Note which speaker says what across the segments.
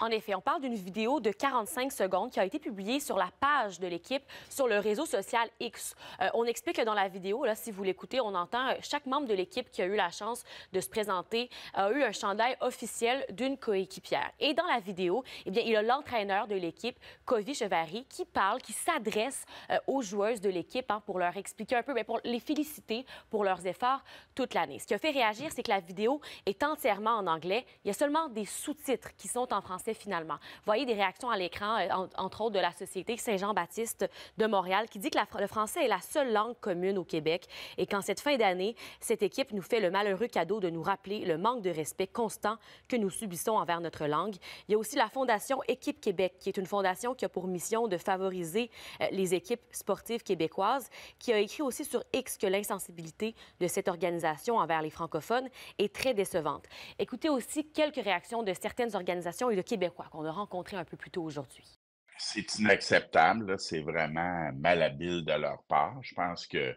Speaker 1: En effet, on parle d'une vidéo de 45 secondes qui a été publiée sur la page de l'équipe sur le réseau social X. Euh, on explique que dans la vidéo, là, si vous l'écoutez, on entend euh, chaque membre de l'équipe qui a eu la chance de se présenter a eu un chandail officiel d'une coéquipière. Et dans la vidéo, eh bien, il y a l'entraîneur de l'équipe, Kovy Chevary, qui parle, qui s'adresse euh, aux joueuses de l'équipe hein, pour leur expliquer un peu, mais ben, pour les féliciter pour leurs efforts toute l'année. Ce qui a fait réagir, c'est que la vidéo est entièrement en anglais. Il y a seulement des sous-titres qui sont en français vous finalement. Voyez des réactions à l'écran, euh, entre autres de la Société Saint-Jean-Baptiste de Montréal, qui dit que le français est la seule langue commune au Québec et qu'en cette fin d'année, cette équipe nous fait le malheureux cadeau de nous rappeler le manque de respect constant que nous subissons envers notre langue. Il y a aussi la Fondation Équipe Québec, qui est une fondation qui a pour mission de favoriser euh, les équipes sportives québécoises, qui a écrit aussi sur X que l'insensibilité de cette organisation envers les francophones est très décevante. Écoutez aussi quelques réactions de certaines organisations et qu'on a rencontré un peu plus tôt aujourd'hui?
Speaker 2: C'est inacceptable. C'est vraiment malhabile de leur part. Je pense que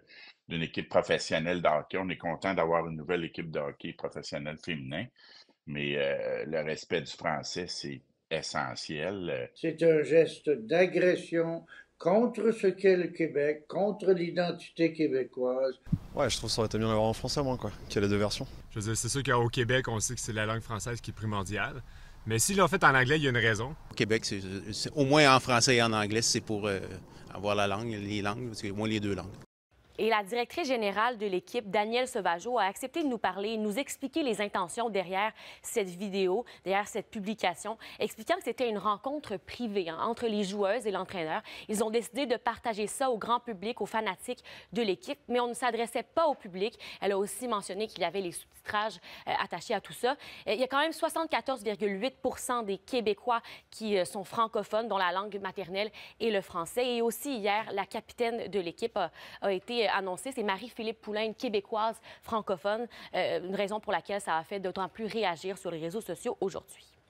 Speaker 2: d'une équipe professionnelle de hockey, on est content d'avoir une nouvelle équipe de hockey professionnelle féminin, mais euh, le respect du français, c'est essentiel. Euh. C'est un geste d'agression contre ce qu'est le Québec, contre l'identité québécoise. Ouais, je trouve que ça aurait été bien d'avoir en français, moi, quoi, qu'il y ait les deux versions. Je veux dire, c'est sûr qu'au Québec, on sait que c'est la langue française qui est primordiale. Mais s'ils l'ont fait en anglais, il y a une raison. Au Québec, c'est au moins en français et en anglais, c'est pour euh, avoir la langue, les langues, parce que, au moins les deux langues.
Speaker 1: Et la directrice générale de l'équipe, Danielle Sauvageau, a accepté de nous parler, nous expliquer les intentions derrière cette vidéo, derrière cette publication, expliquant que c'était une rencontre privée hein, entre les joueuses et l'entraîneur. Ils ont décidé de partager ça au grand public, aux fanatiques de l'équipe, mais on ne s'adressait pas au public. Elle a aussi mentionné qu'il y avait les sous-titrages euh, attachés à tout ça. Euh, il y a quand même 74,8 des Québécois qui euh, sont francophones, dont la langue maternelle est le français. Et aussi, hier, la capitaine de l'équipe a, a été annoncé, c'est Marie-Philippe Poulin, une Québécoise francophone, euh, une raison pour laquelle ça a fait d'autant plus réagir sur les réseaux sociaux aujourd'hui.